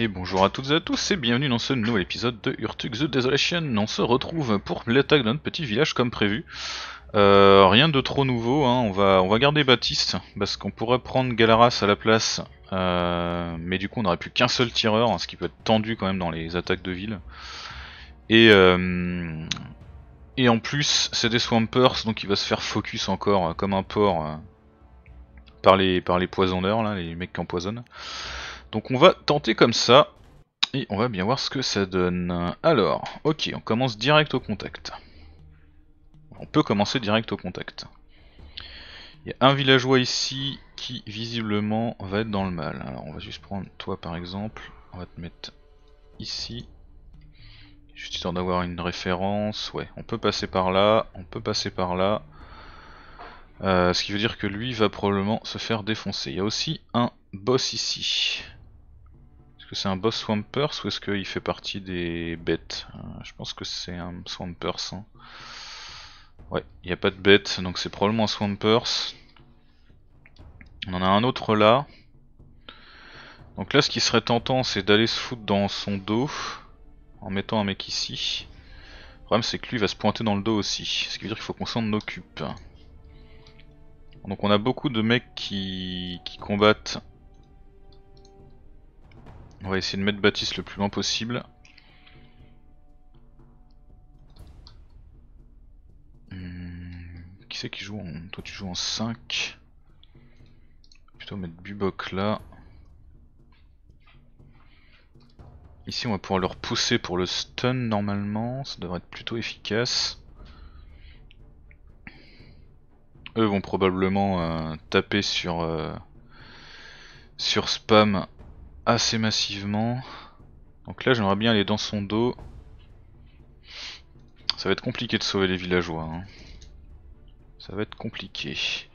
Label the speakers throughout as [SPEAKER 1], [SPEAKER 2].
[SPEAKER 1] Et bonjour à toutes et à tous et bienvenue dans ce nouvel épisode de Urtug The Desolation. On se retrouve pour l'attaque d'un petit village comme prévu. Euh, rien de trop nouveau, hein. on, va, on va garder Baptiste parce qu'on pourrait prendre Galaras à la place. Euh, mais du coup on n'aurait plus qu'un seul tireur, hein, ce qui peut être tendu quand même dans les attaques de ville. Et, euh, et en plus c'est des Swampers donc il va se faire focus encore comme un porc par, les, par les poisonneurs, là, les mecs qui empoisonnent. Donc on va tenter comme ça. Et on va bien voir ce que ça donne. Alors, ok, on commence direct au contact. On peut commencer direct au contact. Il y a un villageois ici qui visiblement va être dans le mal. Alors on va juste prendre toi par exemple. On va te mettre ici. Juste histoire d'avoir une référence. Ouais, on peut passer par là, on peut passer par là. Euh, ce qui veut dire que lui va probablement se faire défoncer. Il y a aussi un boss ici que c'est un boss Swampers ou est-ce qu'il fait partie des bêtes euh, Je pense que c'est un Swampers. Hein. Ouais, il n'y a pas de bête, donc c'est probablement un Swampers. On en a un autre là. Donc là, ce qui serait tentant, c'est d'aller se foutre dans son dos en mettant un mec ici. Le problème, c'est que lui va se pointer dans le dos aussi, ce qui veut dire qu'il faut qu'on s'en occupe. Donc on a beaucoup de mecs qui, qui combattent on va essayer de mettre Baptiste le plus loin possible. Hum, qui c'est qui joue en... Toi tu joues en 5. Plutôt mettre Bubok là. Ici on va pouvoir leur pousser pour le stun normalement, ça devrait être plutôt efficace. Eux vont probablement euh, taper sur, euh, sur spam assez massivement. Donc là j'aimerais bien aller dans son dos. Ça va être compliqué de sauver les villageois. Hein. Ça va être compliqué.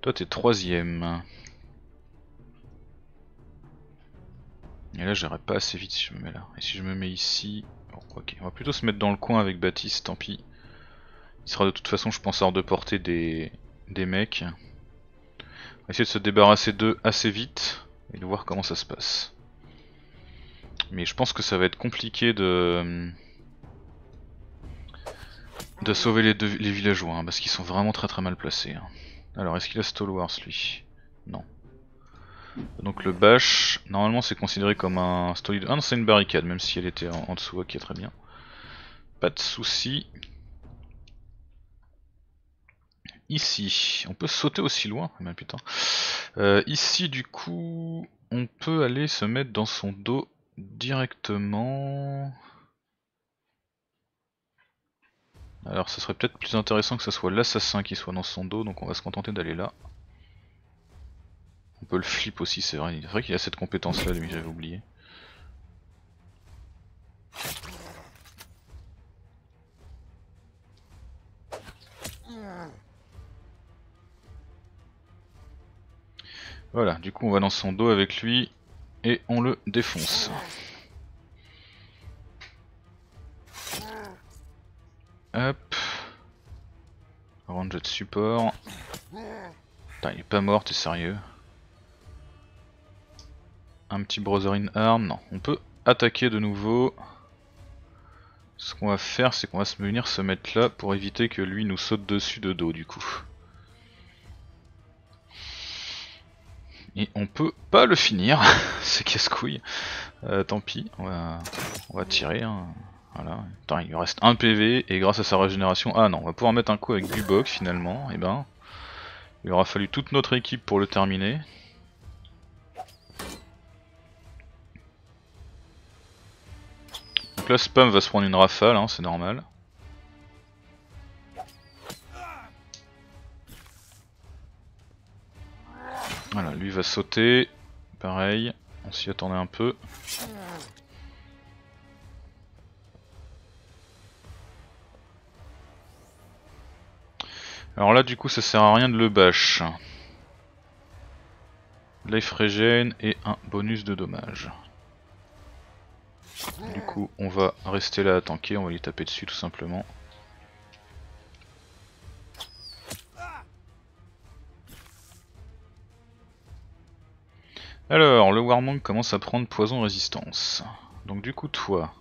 [SPEAKER 1] Toi t'es troisième. Et là j'irai pas assez vite si je me mets là. Et si je me mets ici... Oh, on va plutôt se mettre dans le coin avec Baptiste, tant pis. Il sera de toute façon je pense hors de portée des, des mecs. On va essayer de se débarrasser d'eux assez vite et de voir comment ça se passe. Mais je pense que ça va être compliqué de de sauver les, deux, les villageois, hein, parce qu'ils sont vraiment très très mal placés. Hein. Alors, est-ce qu'il a Stalwarts lui Non. Donc le bash, normalement c'est considéré comme un story Ah non, c'est une barricade, même si elle était en, dessous dessous, ok, très bien. Pas de souci. Ici, on peut sauter aussi loin, mais putain. Euh, ici, du coup, on peut aller se mettre dans son dos directement. Alors, ça serait peut-être plus intéressant que ce soit l'assassin qui soit dans son dos, donc on va se contenter d'aller là. On peut le flip aussi, c'est vrai. C'est vrai qu'il a cette compétence là, mais j'avais oublié. Voilà, du coup on va dans son dos avec lui et on le défonce. Hop. Range de support. Putain, il est pas mort, t'es sérieux Un petit brother in arm, non. On peut attaquer de nouveau. Ce qu'on va faire, c'est qu'on va se munir, se mettre là pour éviter que lui nous saute dessus de dos du coup. Et on peut pas le finir, c'est casse-couille. Euh, tant pis, on va, tirer. Hein. Voilà. Attends, il lui reste un PV et grâce à sa régénération... Ah non, on va pouvoir mettre un coup avec du box finalement. Et eh ben, il aura fallu toute notre équipe pour le terminer. Donc là, Spam va se prendre une rafale, hein, c'est normal. Voilà, lui va sauter. Pareil, on s'y attendait un peu. Alors là, du coup, ça sert à rien de le bash. Life regen et un bonus de dommage. Du coup, on va rester là à tanker, on va lui taper dessus tout simplement. Alors, le Warmonk commence à prendre poison résistance. Donc du coup, toi,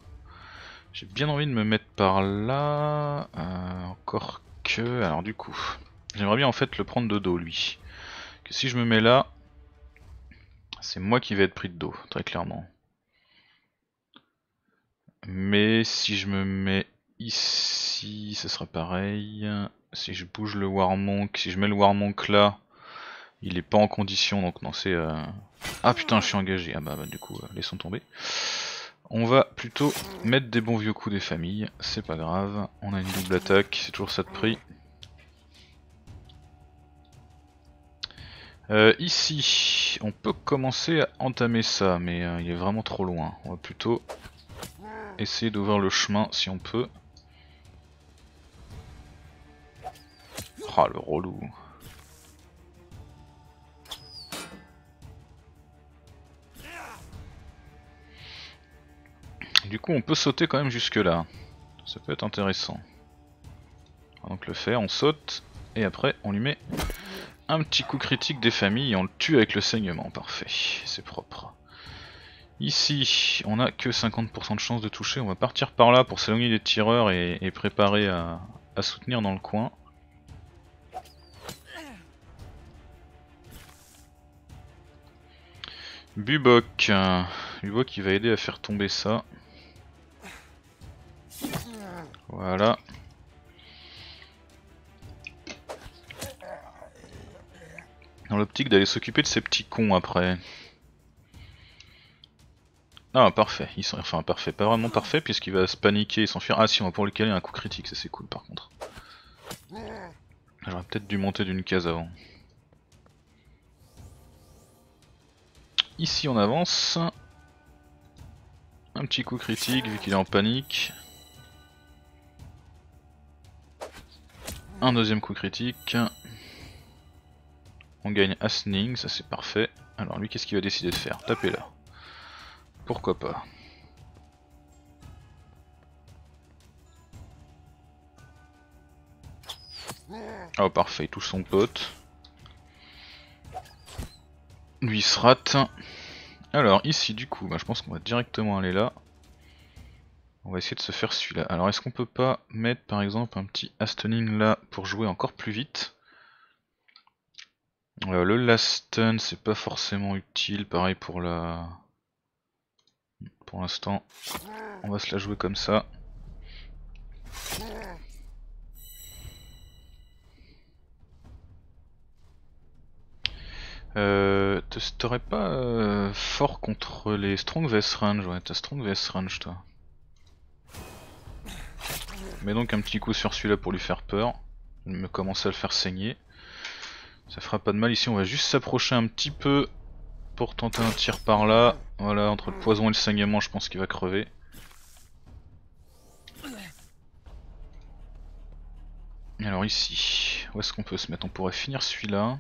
[SPEAKER 1] j'ai bien envie de me mettre par là. Euh, encore que... Alors du coup, j'aimerais bien en fait le prendre de dos, lui. Que si je me mets là, c'est moi qui vais être pris de dos, très clairement. Mais si je me mets ici, ça sera pareil. Si je bouge le Warmonk, si je mets le Warmonk là, il est pas en condition donc non c'est... Euh, ah putain je suis engagé, ah bah, bah du coup euh, laissons tomber. On va plutôt mettre des bons vieux coups des familles, c'est pas grave, on a une double attaque, c'est toujours ça de prix. Euh, ici, on peut commencer à entamer ça, mais il est vraiment trop loin. On va plutôt essayer d'ouvrir le chemin si on peut. Ah le relou. du coup on peut sauter quand même jusque là. Ça peut être intéressant. On va donc le faire, on saute, et après on lui met un petit coup critique des familles et on le tue avec le saignement, parfait, c'est propre. Ici, on a que 50% de chance de toucher, on va partir par là pour s'éloigner des tireurs et, préparer à, soutenir dans le coin. Bubok, Bubok qui va aider à faire tomber ça. Voilà. Dans l'optique d'aller s'occuper de ces petits cons après. Ah parfait, sont... enfin parfait, pas vraiment parfait puisqu'il va se paniquer et s'enfuir. Ah si on va pour y caler un coup critique, ça c'est cool par contre. J'aurais peut-être dû monter d'une case avant. Ici on avance. Un petit coup critique vu qu'il est en panique. Un deuxième coup critique. On gagne Asning, ça c'est parfait. Alors lui, qu'est-ce qu'il va décider de faire Taper là. Pourquoi pas Oh parfait, il touche son pote. Lui il se rate. Alors ici du coup, bah, je pense qu'on va directement aller là. On va essayer de se faire celui-là. Alors est-ce qu'on peut pas mettre par exemple un petit Astoning là pour jouer encore plus vite euh, Le last stun c'est pas forcément utile, pareil pour la... Pour l'instant, on va se la jouer comme ça. Euh, pas euh, fort contre les Strong vs Range, ouais, t'as Strong vs Range toi mets donc un petit coup sur celui-là pour lui faire peur. Il me commence à le faire saigner. Ça fera pas de mal ici, on va juste s'approcher un petit peu pour tenter un tir par là. Voilà, entre le poison et le saignement, je pense qu'il va crever. Alors ici, où est-ce qu'on peut se mettre On pourrait finir celui-là.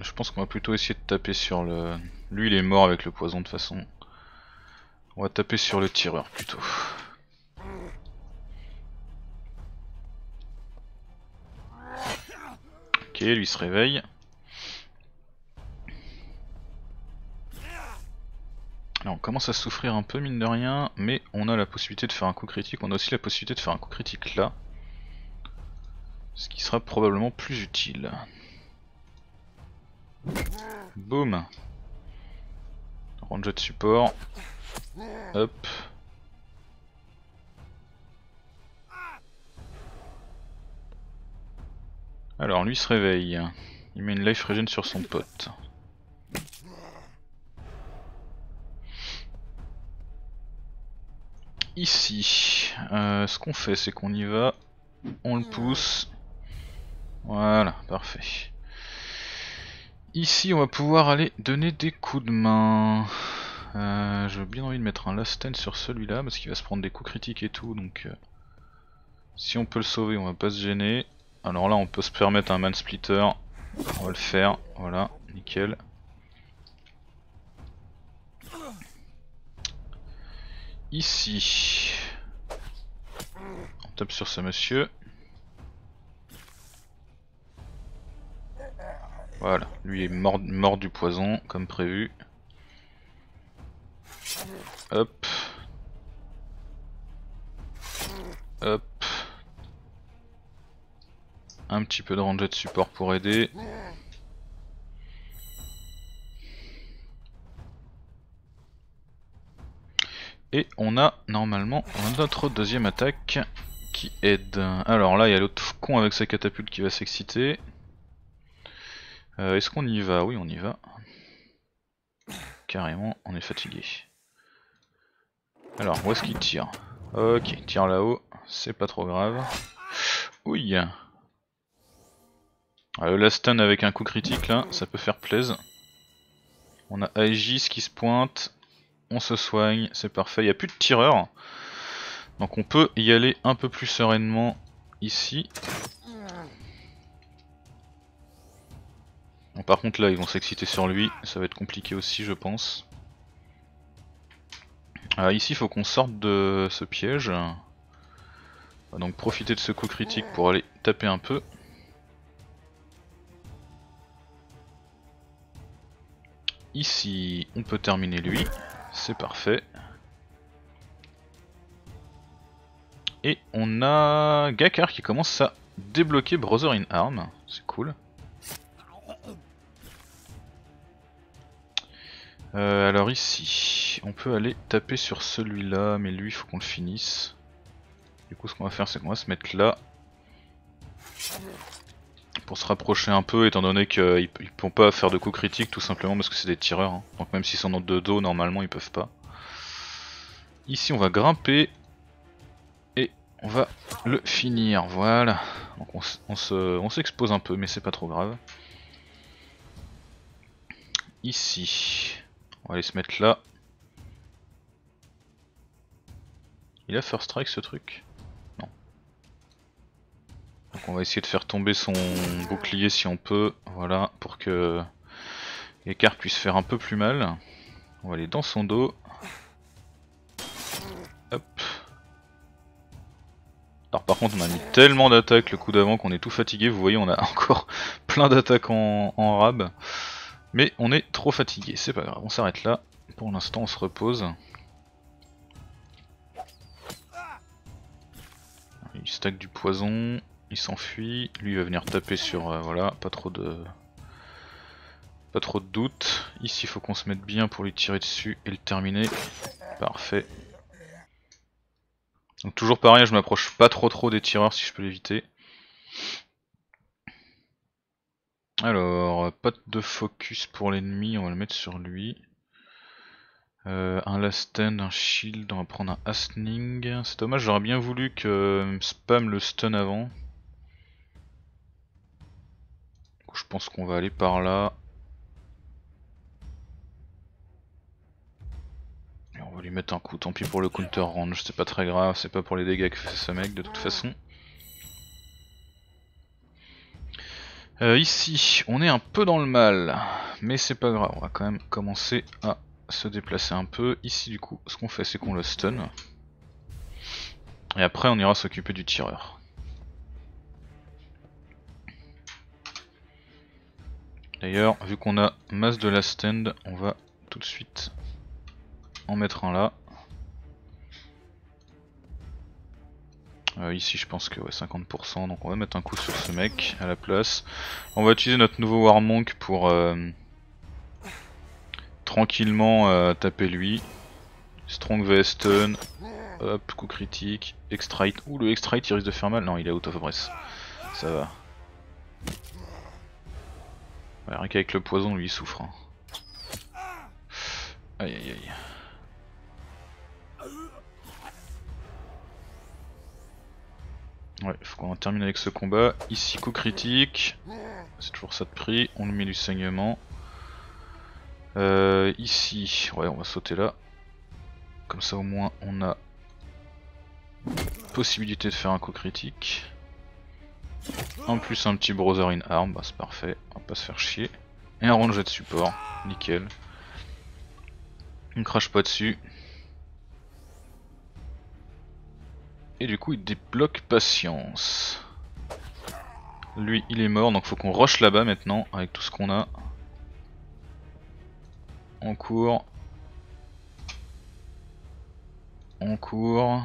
[SPEAKER 1] Je pense qu'on va plutôt essayer de taper sur le... Lui il est mort avec le poison de toute façon. On va taper sur le tireur plutôt. Ok, lui se réveille. Alors on commence à souffrir un peu mine de rien, mais on a la possibilité de faire un coup critique, on a aussi la possibilité de faire un coup critique là. Ce qui sera probablement plus utile. Boum Ranger de support, Hop. Alors lui se réveille. Il met une life regen sur son pote. Ici, euh, ce qu'on fait c'est qu'on y va, on le pousse. Voilà, parfait. Ici on va pouvoir aller donner des coups de main. Euh, j'ai bien envie de mettre un last stand sur celui-là parce qu'il va se prendre des coups critiques et tout. Donc euh, si on peut le sauver, on va pas se gêner. Alors là, on peut se permettre un man splitter. On va le faire. Voilà, nickel. Ici. On tape sur ce monsieur. Voilà, lui est mort, mort du poison comme prévu. Hop. Hop. Un petit peu de rangée de support pour aider. Et on a normalement notre deuxième attaque qui aide. Alors là, il y a l'autre con avec sa catapulte qui va s'exciter. Euh, est-ce qu'on y va Oui, on y va. Carrément, on est fatigué. Alors, où est-ce qu'il tire Ok, tire là-haut, c'est pas trop grave. Ouille ah, Alors, la stun avec un coup critique là, ça peut faire plaise. On a Aegis qui se pointe, on se soigne, c'est parfait, il n'y a plus de tireur. Donc on peut y aller un peu plus sereinement ici. par contre là ils vont s'exciter sur lui, ça va être compliqué aussi je pense. Ah, ici il faut qu'on sorte de ce piège. On va donc profiter de ce coup critique pour aller taper un peu. Ici, on peut terminer lui. C'est parfait. Et on a Gakar qui commence à débloquer Brother in Arm. C'est cool. Euh, alors ici, on peut aller taper sur celui-là, mais lui, il faut qu'on le finisse. Du coup, ce qu'on va faire, c'est qu'on va se mettre là. Pour se rapprocher un peu, étant donné qu'ils ne pourront pas faire de coups critiques, tout simplement parce que c'est des tireurs. Hein. Donc même s'ils sont dans deux dos, normalement, ils peuvent pas. Ici, on va grimper. Et on va le finir, voilà. Donc on s'expose un peu, mais c'est pas trop grave. Ici, on va aller se mettre là. Il a first strike ce truc Non. Donc on va essayer de faire tomber son bouclier si on peut. Voilà, pour que l'écart puisse faire un peu plus mal. On va aller dans son dos. Hop. Alors par contre on a mis tellement d'attaques le coup d'avant qu'on est tout fatigué, vous voyez on a encore plein d'attaques en, en rab. Mais on est trop fatigué, c'est pas grave, on s'arrête là. Pour l'instant on se repose. Il stack du poison, il s'enfuit, lui il va venir taper sur... Euh, voilà, pas trop de... Pas trop de doute. Ici il faut qu'on se mette bien pour lui tirer dessus et le terminer. Parfait. toujours pareil, je m'approche pas trop trop des tireurs si je peux l'éviter. Alors, pas de focus pour l'ennemi, on va le mettre sur lui. Euh, un last stand, un shield, on va prendre un hastening. C'est dommage, j'aurais bien voulu que euh, spam le stun avant. je pense qu'on va aller par là. Et on va lui mettre un coup, tant pis pour le counter range, c'est pas très grave, c'est pas pour les dégâts que fait ce mec de toute façon. Euh, ici, on est un peu dans le mal, mais c'est pas grave, on va quand même commencer à se déplacer un peu. Ici du coup, ce qu'on fait c'est qu'on le stun. Et après on ira s'occuper du tireur. D'ailleurs, vu qu'on a masse de la stand, on va tout de suite en mettre un là. Euh, ici je pense que 50%, donc on va mettre un coup sur ce mec à la place. On va utiliser notre nouveau Warmonk pour euh, tranquillement euh, taper lui. Strong VS coup critique, extrite. Ouh le extrite il risque de faire mal, non il est out of breath, ça va. rien qu'avec le poison lui il souffre. Hein. Aïe aïe aïe. Ouais, faut qu'on termine avec ce combat. Ici, coup critique. C'est toujours ça de prix. On lui met du saignement. Euh, ici, ouais, on va sauter là. Comme ça, au moins, on a possibilité de faire un coup critique. En plus, un petit brother in arm, bah, c'est parfait. On va pas se faire chier. Et un ranger de support. Nickel. On crache pas dessus. Et du coup, il débloque patience. Lui, il est mort, donc faut qu'on rush là-bas maintenant, avec tout ce qu'on a. On court. On court.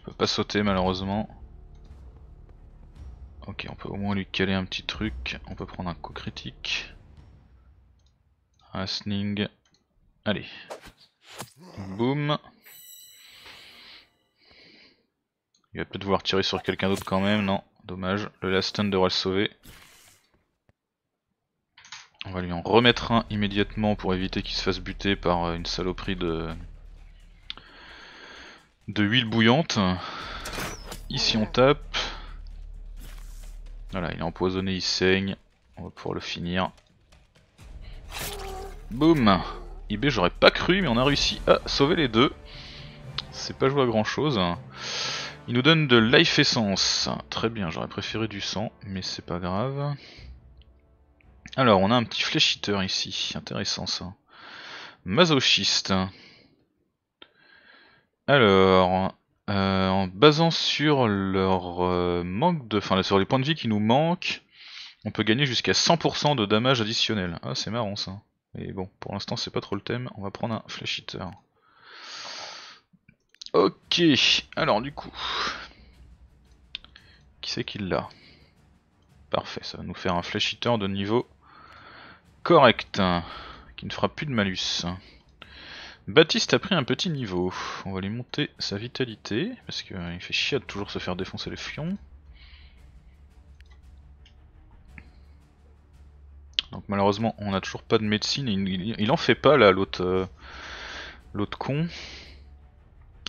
[SPEAKER 1] On peut pas sauter malheureusement. Ok, on peut au moins lui caler un petit truc. On peut prendre un coup critique. Un Allez, Boum. Il va peut-être vouloir tirer sur quelqu'un d'autre quand même, non, dommage. Le last stand devra le sauver. On va lui en remettre un immédiatement pour éviter qu'il se fasse buter par euh, une saloperie de de huile bouillante. Ici on tape. Voilà, il est empoisonné, il saigne. On va pouvoir le finir. Boum IB j'aurais pas cru, mais on a réussi à sauver les deux. C'est pas joué à grand chose. Il nous donne de life essence. Très bien, j'aurais préféré du sang, mais c'est pas grave. Alors, on a un petit fléchiteur ici. Intéressant ça. Masochiste. Alors, euh, en basant sur leur euh, manque de. Enfin, sur les points de vie qui nous manquent, on peut gagner jusqu'à 100% de damage additionnel. Ah, c'est marrant ça. Mais bon, pour l'instant c'est pas trop le thème, on va prendre un flash Ok, alors du coup, qui c'est qu'il l'a Parfait, ça va nous faire un flash de niveau correct, hein, qui ne fera plus de malus. Baptiste a pris un petit niveau, on va lui monter sa vitalité, parce qu'il fait chier de toujours se faire défoncer les fions. malheureusement, on n'a toujours pas de médecine. Il, il, en fait pas là, l'autre, euh, l'autre con.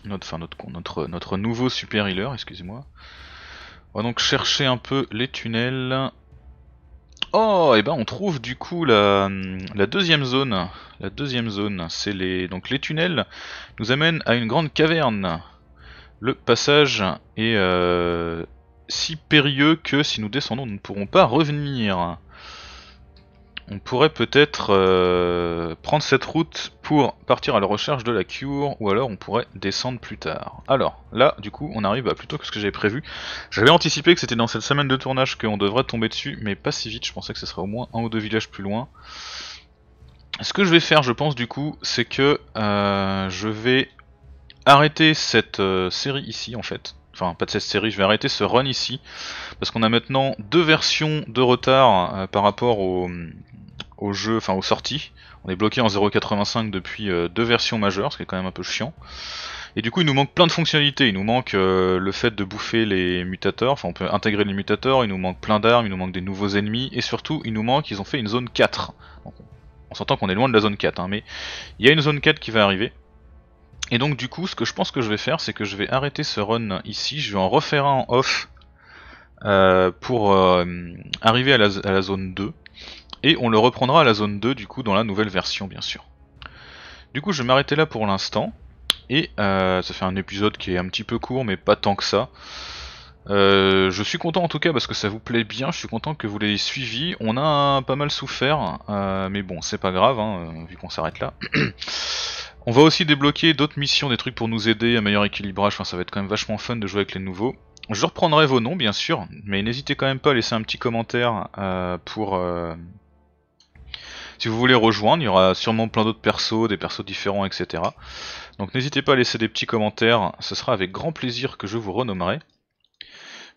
[SPEAKER 1] Notre, enfin notre con, notre, notre nouveau super healer, excusez-moi. On va donc chercher un peu les tunnels. Oh, et eh ben on trouve du coup la, deuxième zone. La deuxième zone, c'est les donc les tunnels nous amènent à une grande caverne. Le passage est euh, si périlleux que si nous descendons, nous ne pourrons pas revenir. On pourrait peut-être euh, prendre cette route pour partir à la recherche de la cure, ou alors on pourrait descendre plus tard. Alors, là, du coup, on arrive à bah, plus tôt que ce que j'avais prévu. J'avais anticipé que c'était dans cette semaine de tournage qu'on devrait tomber dessus, mais pas si vite, je pensais que ce serait au moins un ou deux villages plus loin. Ce que je vais faire, je pense, du coup, c'est que euh, je vais arrêter cette euh, série ici, en fait enfin pas de cette série, je vais arrêter ce run ici, parce qu'on a maintenant deux versions de retard euh, par rapport au, jeu, enfin aux sorties. On est bloqué en 0.85 depuis euh, deux versions majeures, ce qui est quand même un peu chiant. Et du coup, il nous manque plein de fonctionnalités. Il nous manque euh, le fait de bouffer les mutateurs, enfin on peut intégrer les mutateurs, il nous manque plein d'armes, il nous manque des nouveaux ennemis, et surtout, il nous manque, ils ont fait une zone 4. on s'entend qu'on est loin de la zone 4, hein, mais il y a une zone 4 qui va arriver. Et donc du coup, ce que je pense que je vais faire, c'est que je vais arrêter ce run ici, je vais en refaire un off euh, pour euh, arriver à la, zone 2, et on le reprendra à la zone 2 du coup dans la nouvelle version bien sûr. Du coup je vais m'arrêter là pour l'instant, et euh, ça fait un épisode qui est un petit peu court mais pas tant que ça. je suis content en tout cas parce que ça vous plaît bien, je suis content que vous l'ayez suivi. On a pas mal souffert, mais bon, c'est pas grave, hein, vu qu'on s'arrête là. On va aussi débloquer d'autres missions, des trucs pour nous aider, à meilleur équilibrage, enfin ça va être quand même vachement fun de jouer avec les nouveaux. Je reprendrai vos noms bien sûr, mais n'hésitez quand même pas à laisser un petit commentaire euh, pour... Euh, si vous voulez rejoindre, il y aura sûrement plein d'autres persos, des persos différents, etc. Donc n'hésitez pas à laisser des petits commentaires, ce sera avec grand plaisir que je vous renommerai.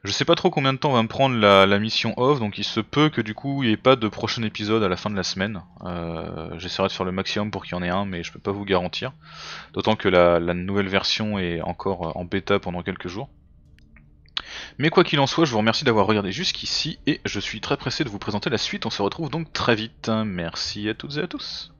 [SPEAKER 1] Je sais pas trop combien de temps va me prendre la, mission off, donc il se peut que du coup il n'y ait pas de prochain épisode à la fin de la semaine. Euh, j'essaierai de faire le maximum pour qu'il y en ait un, mais je peux pas vous garantir. D'autant que la, nouvelle version est encore en bêta pendant quelques jours. Mais quoi qu'il en soit, je vous remercie d'avoir regardé jusqu'ici, et je suis très pressé de vous présenter la suite. On se retrouve donc très vite. Merci à toutes et à tous.